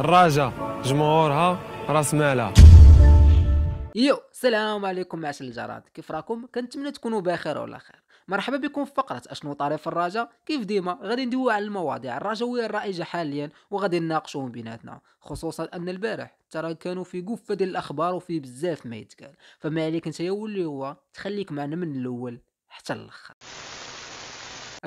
الراجا جمهورها راس مالها يو السلام عليكم معاش الجراد كيف راكم كنتمنى تكونوا بخير وعلى خير مرحبا بكم في فقره اشنو طريف الراجا كيف ديما غادي ندويو على المواضيع الرجويه الرائجه حاليا وغادي نناقشوهم بيناتنا خصوصا ان البارح ترى كانوا في قفه ديال الاخبار وفي بزاف ما يتقال فما عليك انت يا ولي هو تخليك معنا من الاول حتى الاخر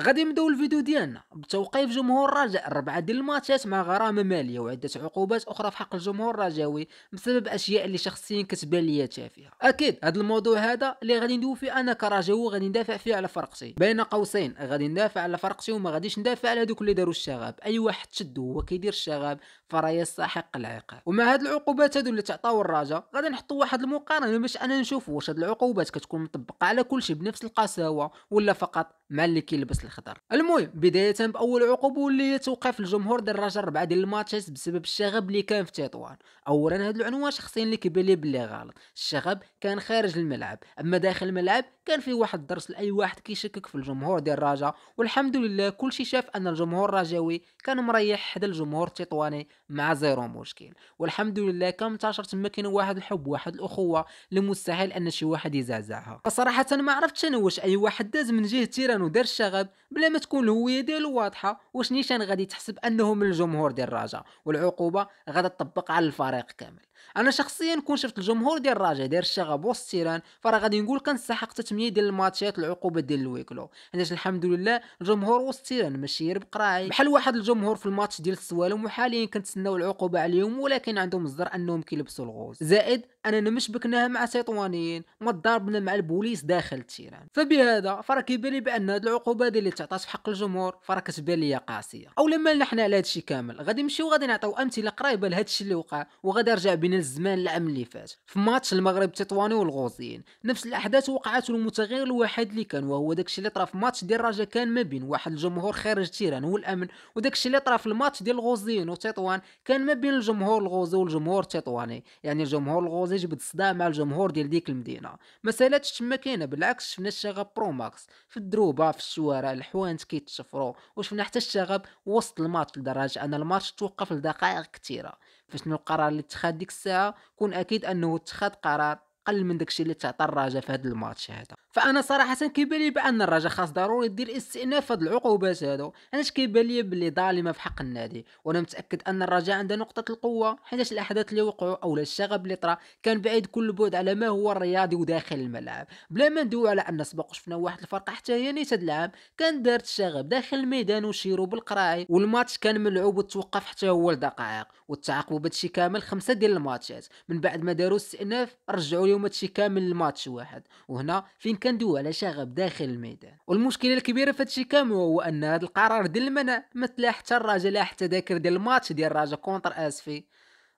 غادي نبداو الفيديو ديالنا بتوقيف جمهور الرجاء ربعة ديال الماتشات مع غرامه ماليه وعده عقوبات اخرى في حق الجمهور الرجاوي بسبب اشياء اللي شخصيا كتبان ليا تافهه اكيد هذا الموضوع هذا اللي غادي ندوي فيه انا كرجاوي غادي ندافع فيه على فرقتي بين قوسين غادي ندافع على فرقتي وما غاديش ندافع على دوك اللي داروا الشغب اي واحد شد هو كيدير الشغب فراه يستحق العقاب ومع هاد العقوبات هادو اللي تعطاو الرجاء غادي نحطوا واحد المقارنه باش انا نشوف واش هاد العقوبات كتكون مطبقه على كلشي بنفس القساوه ولا فقط مع اللي كيلبس الخطر المهم بدايه باول عقوبه واللي هي توقيف الجمهور ديال الرجاء ربعه ديال الماتشات بسبب الشغب اللي كان في تطوان اولا هذا العنوان شخصيا اللي كيبان لي بلي غلط الشغب كان خارج الملعب اما داخل الملعب كان في واحد الدرس لاي واحد كيشكك في الجمهور ديال الرجاء والحمد لله كلشي شاف ان الجمهور الرجاوي كان مريح حدا الجمهور التطواني مع زيرو مشكل والحمد لله كان منتشر تما كاين واحد الحب واحد الاخوه اللي مستحيل ان شي واحد يزعزعها فصراحه ما عرفتش انا واش اي واحد داز من جهه تيران ودار الشغب بلا ما تكون الهويه ديالو واضحه واش نيشان غادي تحسب انه من الجمهور ديال الرجاء والعقوبه غادي تطبق على الفريق كامل انا شخصيا كون شفت الجمهور ديال الرجاء داير الشغب وسط التيران فراه غادي نقول كنسحق تتميه ديال الماتشات العقوبه ديال الويكلو حيت الحمد لله الجمهور وسط التيران ماشي يربق راعي بحال واحد الجمهور في الماتش ديال السوالم وحاليا كنتسناو العقوبه عليهم ولكن عندهم الزر انهم كيلبسوا الغوز زائد اننا مشبكناها مع تطوانيين ما ضربنا مع البوليس داخل التيران فبهذا فراه كيبان لي بان هذه العقوبه اللي تعطات في حق الجمهور فراه كتبان لي قاسيه او لما نحن على هذا الشيء كامل غادي نمشيو غادي نعطيو امثله قريبه لهذا الشيء اللي وقع وغادي نرجع بين من الزمان العام اللي فات في ماتش المغرب تطواني والغوزيين نفس الاحداث وقعت والمتغير الوحيد اللي كان وهو داكشي اللي طرا في ماتش ديال الرجاء كان ما بين واحد الجمهور خارج تيران والامن وداكشي اللي طرا في الماتش ديال الغوزيين وتطوان كان ما بين الجمهور الغوزي والجمهور التطواني يعني الجمهور الغوزي جبد صداع مع الجمهور ديال ديك المدينه ما سالاتش تما كاينه بالعكس شفنا الشغب برو ماكس في الدروبه في الشوارع الحوانت كيتشفروا وشفنا حتى الشغب وسط الماتش لدرجه ان الماتش توقف لدقائق كثيره فشنو القرار اللي اتخذ ديك الساعه كون اكيد انه اتخذ قرار اقل من داكشي اللي تعطى الرجاء في هذا الماتش هذا فانا صراحه كيبان لي بان الرجاء خاص ضروري دير استئناف هذه العقوبات هذو انا كيبان لي بلي ظالمه في حق النادي وانا متاكد ان الرجاء عنده نقطه القوه حيت الاحداث اللي وقعوا او الشغب اللي طرا كان بعيد كل بعد على ما هو الرياضي وداخل الملعب بلا ما ندوي على ان سبق شفنا واحد الفرقه حتى هي نيت هذا العام كان دارت الشغب داخل الميدان وشيرو بالقراعي والماتش كان ملعوب وتوقف حتى هو لدقائق وتعاقبوا بهادشي كامل خمسه ديال الماتشات من بعد ما داروا استئناف رجعوا يوم هادشي كامل الماتش واحد وهنا فين كندوي على شغب داخل الميدان والمشكله الكبيره في هادشي كامل هو ان هذا القرار ديال المنع ما تلا حتى الراجا لا حتى ذاكر ديال الماتش ديال الراجا كونتر اسفي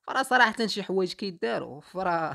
فرا صراحه شي حوايج كيداروا فرا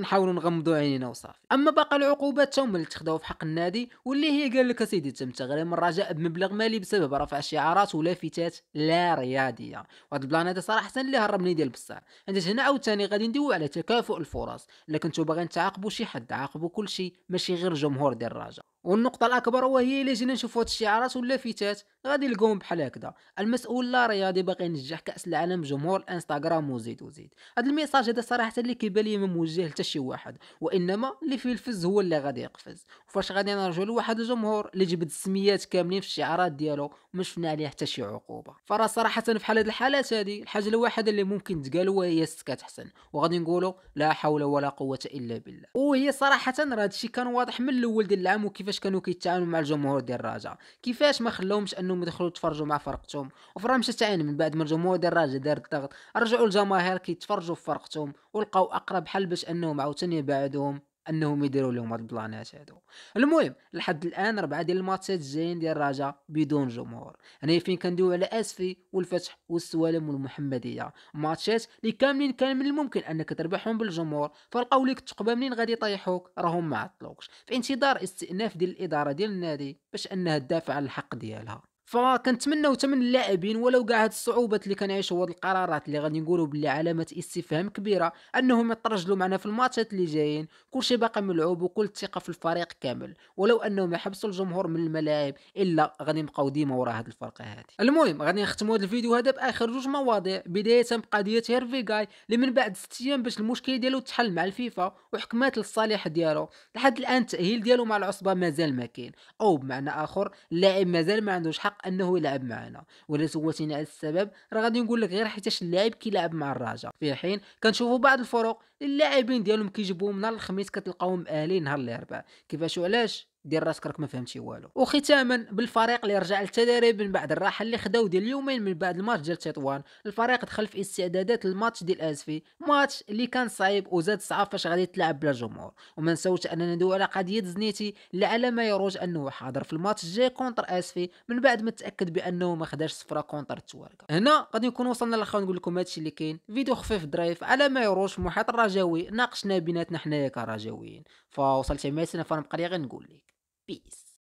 نحاولوا نغمضوا عينينا وصافي اما باقي العقوبات تاهما اللي تخداو في حق النادي واللي هي قال لك اسيدي تم تغريم الرجاء بمبلغ مالي بسبب رفع شعارات ولافتات لا رياضيه وهذا البلان هذا صراحه اللي هربني ديال بصح حيت هنا عاوتاني غادي ندويو على تكافؤ الفرص الا كنتو باغيين تعاقبوا شي حد عاقبوا كل شيء ماشي غير جمهور ديال الرجاء والنقطة الأكبر وهي إلا جينا نشوفوا هاد الشعارات واللافتات غادي نلقاهم بحال هكذا المسؤول لا رياضي باغي ينجح كأس العالم جمهور الانستغرام وزيد وزيد هاد الميساج هذا صراحة اللي كيبان لي ما موجه لتا شي واحد وإنما اللي فيه الفز هو اللي غادي يقفز وفاش غادي نرجعوا لواحد الجمهور اللي جبد السميات كاملين في الشعارات ديالو وما شفنا عليه حتى شي عقوبة فراه صراحة في حال هاد الحالات هادي الحاجة الوحيدة اللي ممكن تقال وهي السكات حسن وغادي نقولوا لا حول ولا قوة إلا بالله وهي صراحة راه هادشي كان واضح من الأول ديال العام وكيفاش كيفاش كانوا كيتعاملوا مع الجمهور ديال الرجاء كيفاش ما خلاهمش انهم يدخلوا يتفرجوا مع فرقتهم وفرنسا تعين من بعد ما الجمهور ديال الرجاء دار الضغط رجعوا الجماهير كيتفرجوا في فرقتهم ولقاو اقرب حل باش انهم عاوتاني يبعدوهم انهم يديروا لهم هاد البلانات هادو المهم لحد الان ربعه ديال الماتشات جايين ديال الرجاء بدون جمهور انا يعني فين كندوي على اسفي والفتح والسوالم والمحمديه ماتشات اللي كاملين كان من الممكن انك تربحهم بالجمهور فلقاو ليك الثقبه منين غادي يطيحوك راهم ما عطلوكش في انتظار استئناف ديال الاداره ديال النادي باش انها تدافع على الحق ديالها فكنتمناو حتى من اللاعبين ولو كاع هاد الصعوبات اللي كنعيشوا هاد القرارات اللي غادي نقولوا بلي علامه استفهام كبيره انهم يترجلوا معنا في الماتشات اللي جايين كلشي باقي ملعوب وكل الثقه في الفريق كامل ولو انهم يحبسوا الجمهور من الملاعب الا غادي نبقاو ديما ورا هاد الفرقه هادي المهم غادي نختموا هاد الفيديو هذا باخر جوج مواضيع بدايه بقضيه هيرفي جاي اللي من بعد 6 ايام باش المشكل ديالو تحل مع الفيفا وحكمات للصالح ديالو لحد الان التاهيل ديالو مع العصبه مازال ما كاين او بمعنى اخر اللاعب مازال ما عندوش حق انه يلعب معنا ولا سولتيني على السبب راه غادي نقول لك غير حيتاش اللاعب كيلعب مع الرجاء في حين كنشوفوا بعض الفرق اللاعبين ديالهم كيجيبوهم نهار الخميس كتلقاهم اهلين نهار الاربعاء كيفاش وعلاش دير راسك راك ما فهمتي والو وختاما بالفريق اللي رجع للتدريب من بعد الراحه اللي خداو ديال اليومين من بعد الماتش ديال تطوان الفريق دخل في استعدادات الماتش ديال اسفي ماتش اللي كان صعيب وزاد صعاب فاش غادي تلعب بلا جمهور وما نساوش اننا ندوي على قضيه زنيتي اللي على ما يروج انه حاضر في الماتش الجاي كونتر اسفي من بعد ما تاكد بانه ما خداش صفره كونتر التواركه هنا غادي نكون وصلنا للاخر نقول لكم هادشي اللي كاين فيديو خفيف درايف على ما يروج في محيط الرجاوي ناقشنا بيناتنا حنايا كرجاويين فوصلت معايا سنه فنبقى غير نقول لك peace.